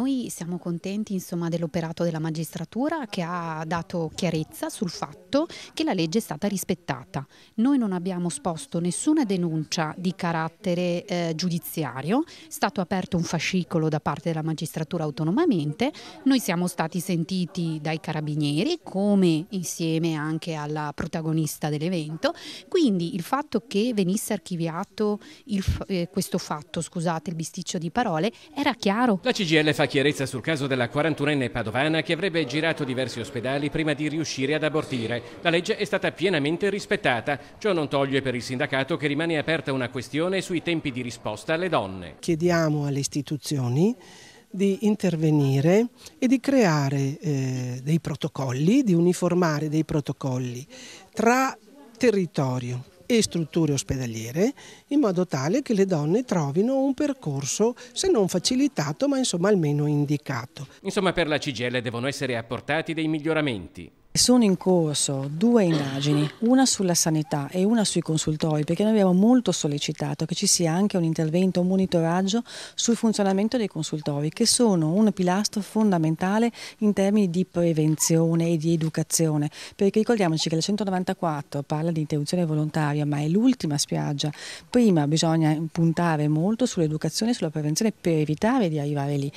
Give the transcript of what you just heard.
Noi siamo contenti insomma, dell'operato della magistratura che ha dato chiarezza sul fatto che la legge è stata rispettata. Noi non abbiamo sposto nessuna denuncia di carattere eh, giudiziario, è stato aperto un fascicolo da parte della magistratura autonomamente, noi siamo stati sentiti dai carabinieri come insieme anche alla protagonista dell'evento, quindi il fatto che venisse archiviato il, eh, questo fatto, scusate il bisticcio di parole, era chiaro. La CGL fa chiarezza sul caso della 41enne padovana che avrebbe girato diversi ospedali prima di riuscire ad abortire. La legge è stata pienamente rispettata. Ciò non toglie per il sindacato che rimane aperta una questione sui tempi di risposta alle donne. Chiediamo alle istituzioni di intervenire e di creare eh, dei protocolli, di uniformare dei protocolli tra territorio, e strutture ospedaliere in modo tale che le donne trovino un percorso se non facilitato ma insomma almeno indicato. Insomma per la CGL devono essere apportati dei miglioramenti. Sono in corso due indagini, una sulla sanità e una sui consultori, perché noi abbiamo molto sollecitato che ci sia anche un intervento, un monitoraggio sul funzionamento dei consultori, che sono un pilastro fondamentale in termini di prevenzione e di educazione, perché ricordiamoci che la 194 parla di interruzione volontaria, ma è l'ultima spiaggia. Prima bisogna puntare molto sull'educazione e sulla prevenzione per evitare di arrivare lì.